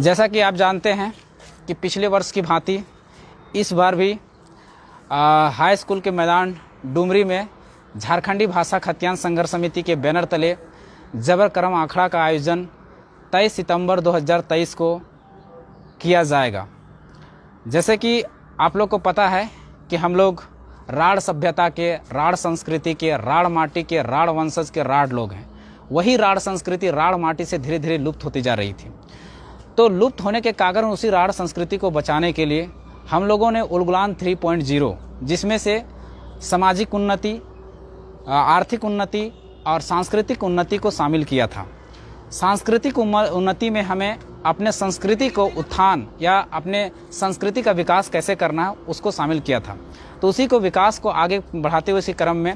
जैसा कि आप जानते हैं कि पिछले वर्ष की भांति इस बार भी आ, हाई स्कूल के मैदान डुमरी में झारखंडी भाषा खतियान संघर्ष समिति के बैनर तले जबर करम आखड़ा का आयोजन 23 सितंबर 2023 को किया जाएगा जैसे कि आप लोग को पता है कि हम लोग राड़ सभ्यता के राड़ संस्कृति के राड़ माटी के राड़ वंशज के राड़ लोग हैं वही राड़ संस्कृति राड़ माटी से धीरे धीरे लुप्त होती जा रही थी तो लुप्त होने के कारण उसी राड़ संस्कृति को बचाने के लिए हम लोगों ने उलगुलान 3.0 जिसमें से सामाजिक उन्नति आर्थिक उन्नति और सांस्कृतिक उन्नति को शामिल किया था सांस्कृतिक उन्नति में हमें अपने संस्कृति को उत्थान या अपने संस्कृति का विकास कैसे करना है उसको शामिल किया था तो उसी को विकास को आगे बढ़ाते हुए इसी क्रम में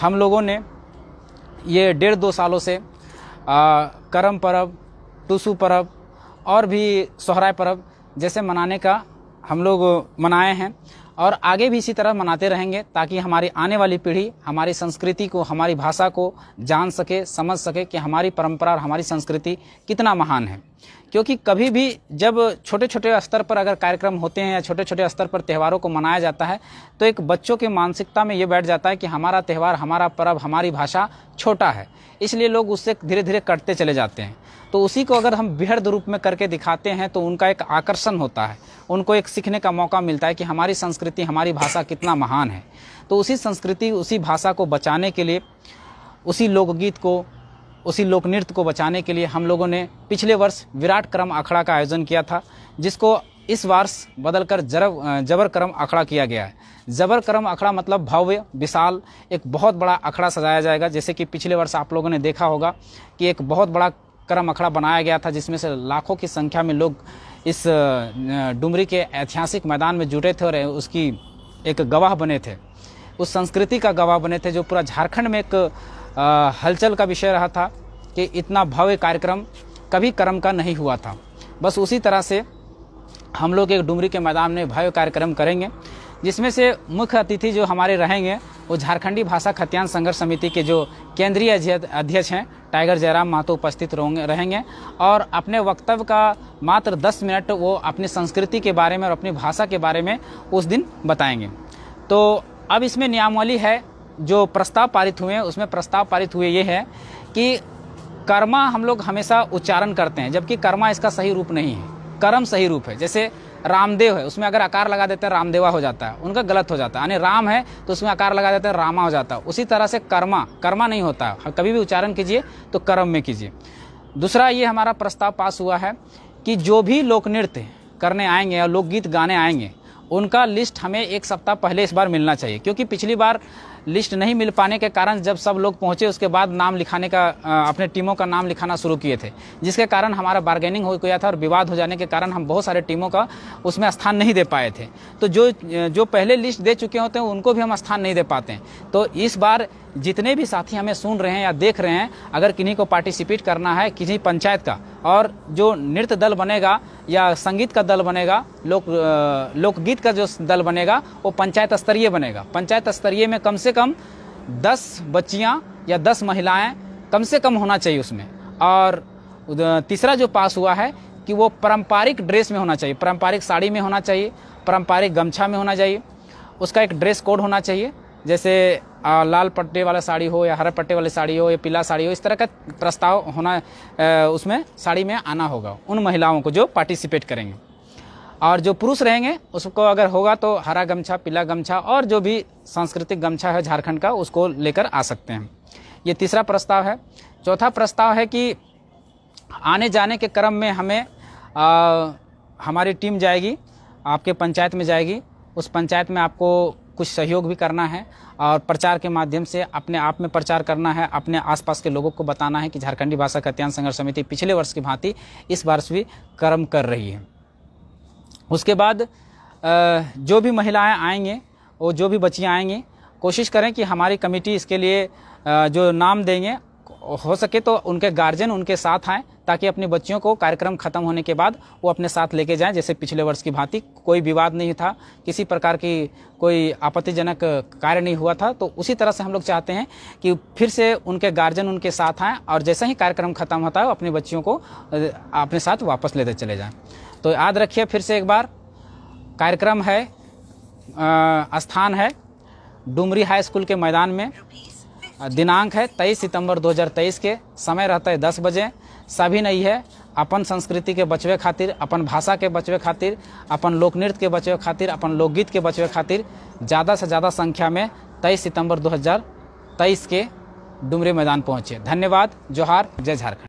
हम लोगों ने ये डेढ़ दो सालों से करम पर्व टूसू पर्व और भी सोहराय पर्व जैसे मनाने का हम लोग मनाए हैं और आगे भी इसी तरह मनाते रहेंगे ताकि हमारी आने वाली पीढ़ी हमारी संस्कृति को हमारी भाषा को जान सके समझ सके कि हमारी परंपरा और हमारी संस्कृति कितना महान है क्योंकि कभी भी जब छोटे छोटे स्तर पर अगर कार्यक्रम होते हैं या छोटे छोटे स्तर पर त्यौहारों को मनाया जाता है तो एक बच्चों के मानसिकता में ये बैठ जाता है कि हमारा त्यौहार हमारा पर्व हमारी भाषा छोटा है इसलिए लोग उससे धीरे धीरे कटते चले जाते हैं तो उसी को अगर हम बेहद रूप में करके दिखाते हैं तो उनका एक आकर्षण होता है उनको एक सीखने का मौका मिलता है कि हमारी संस्कृति संस्कृति हमारी भाषा कितना महान है तो उसी संस्कृति उसी भाषा को बचाने के लिए उसी लोकगीत को उसी लोक नृत्य को बचाने के लिए हम लोगों ने पिछले वर्ष विराट क्रम अखड़ा का आयोजन किया था जिसको इस वर्ष बदलकर जरब जबर क्रम अखड़ा किया गया है जबर क्रम अखड़ा मतलब भव्य विशाल एक बहुत बड़ा अखड़ा सजाया जाएगा जैसे कि पिछले वर्ष आप लोगों ने देखा होगा कि एक बहुत बड़ा क्रम अखड़ा बनाया गया था जिसमें से लाखों की संख्या में लोग इस डुमरी के ऐतिहासिक मैदान में जुटे थे और उसकी एक गवाह बने थे उस संस्कृति का गवाह बने थे जो पूरा झारखंड में एक हलचल का विषय रहा था कि इतना भव्य कार्यक्रम कभी कर्म का नहीं हुआ था बस उसी तरह से हम लोग एक डुमरी के मैदान में भव्य कार्यक्रम करेंगे जिसमें से मुख्य अतिथि जो हमारे रहेंगे वो झारखंडी भाषा खतियान संघर्ष समिति के जो केंद्रीय अध्यक्ष हैं टाइगर जयराम मातो उपस्थित रहेंगे और अपने वक्तव्य का मात्र 10 मिनट वो अपनी संस्कृति के बारे में और अपनी भाषा के बारे में उस दिन बताएंगे तो अब इसमें नियमावली है जो प्रस्ताव पारित हुए हैं उसमें प्रस्ताव पारित हुए ये है कि कर्मा हम लोग हमेशा उच्चारण करते हैं जबकि कर्मा इसका सही रूप नहीं है कर्म सही रूप है जैसे रामदेव है उसमें अगर आकार लगा देते हैं रामदेवा हो जाता है उनका गलत हो जाता है यानी राम है तो उसमें आकार लगा देते हैं रामा हो जाता है उसी तरह से कर्मा कर्मा नहीं होता है हाँ, कभी भी उच्चारण कीजिए तो कर्म में कीजिए दूसरा ये हमारा प्रस्ताव पास हुआ है कि जो भी लोक नृत्य करने आएंगे या लोकगीत गाने आएंगे उनका लिस्ट हमें एक सप्ताह पहले इस बार मिलना चाहिए क्योंकि पिछली बार लिस्ट नहीं मिल पाने के कारण जब सब लोग पहुंचे उसके बाद नाम लिखाने का अपने टीमों का नाम लिखाना शुरू किए थे जिसके कारण हमारा बार्गेनिंग हो गया था और विवाद हो जाने के कारण हम बहुत सारे टीमों का उसमें स्थान नहीं दे पाए थे तो जो जो पहले लिस्ट दे चुके होते हैं उनको भी हम स्थान नहीं दे पाते हैं तो इस बार जितने भी साथी हमें सुन रहे हैं या देख रहे हैं अगर किन्हीं को पार्टिसिपेट करना है किसी पंचायत का और जो नृत्य दल बनेगा या संगीत का दल बनेगा लोक लोकगीत का जो दल बनेगा वो पंचायत स्तरीय बनेगा पंचायत स्तरीय में कम से कम दस बच्चियाँ या दस महिलाएं कम से कम होना चाहिए उसमें और तीसरा जो पास हुआ है कि वो पारंपरिक ड्रेस में होना चाहिए पारंपरिक साड़ी में होना चाहिए पारंपरिक गमछा में होना चाहिए उसका एक ड्रेस कोड होना चाहिए जैसे लाल पट्टे वाला साड़ी हो या हरे पट्टे वाली साड़ी हो या पीला साड़ी हो इस तरह का प्रस्ताव होना उसमें साड़ी में आना होगा उन महिलाओं को जो पार्टिसिपेट करेंगे और जो पुरुष रहेंगे उसको अगर होगा तो हरा गमछा पीला गमछा और जो भी सांस्कृतिक गमछा है झारखंड का उसको लेकर आ सकते हैं ये तीसरा प्रस्ताव है चौथा प्रस्ताव है कि आने जाने के क्रम में हमें आ, हमारी टीम जाएगी आपके पंचायत में जाएगी उस पंचायत में आपको कुछ सहयोग भी करना है और प्रचार के माध्यम से अपने आप में प्रचार करना है अपने आसपास के लोगों को बताना है कि झारखंडी भाषा कत्यान संघर्ष समिति पिछले वर्ष की भांति इस वर्ष भी कर्म कर रही है उसके बाद जो भी महिलाएं आएंगे और जो भी बच्चियां आएंगी कोशिश करें कि हमारी कमेटी इसके लिए जो नाम देंगे हो सके तो उनके गार्जियन उनके साथ आएँ ताकि अपने बच्चियों को कार्यक्रम खत्म होने के बाद वो अपने साथ लेके जाएं जैसे पिछले वर्ष की भांति कोई विवाद नहीं था किसी प्रकार की कोई आपत्तिजनक कार्य नहीं हुआ था तो उसी तरह से हम लोग चाहते हैं कि फिर से उनके गार्जियन उनके साथ आएँ और जैसे ही कार्यक्रम खत्म होता है अपने बच्चियों को अपने साथ वापस लेते चले जाएँ तो याद रखिए फिर से एक बार कार्यक्रम है आ, स्थान है डुमरी हाई स्कूल के मैदान में दिनांक है 23 सितंबर 2023 के समय रहता है 10 बजे सभी नहीं है अपन संस्कृति के बचवे खातिर अपन भाषा के बचवे खातिर अपन लोक नृत्य के बचवे खातिर अपन लोकगीत के बचवे खातिर ज़्यादा से ज़्यादा संख्या में 23 सितंबर 2023 के डुमरी मैदान पहुँचे धन्यवाद जोहार जय झारखंड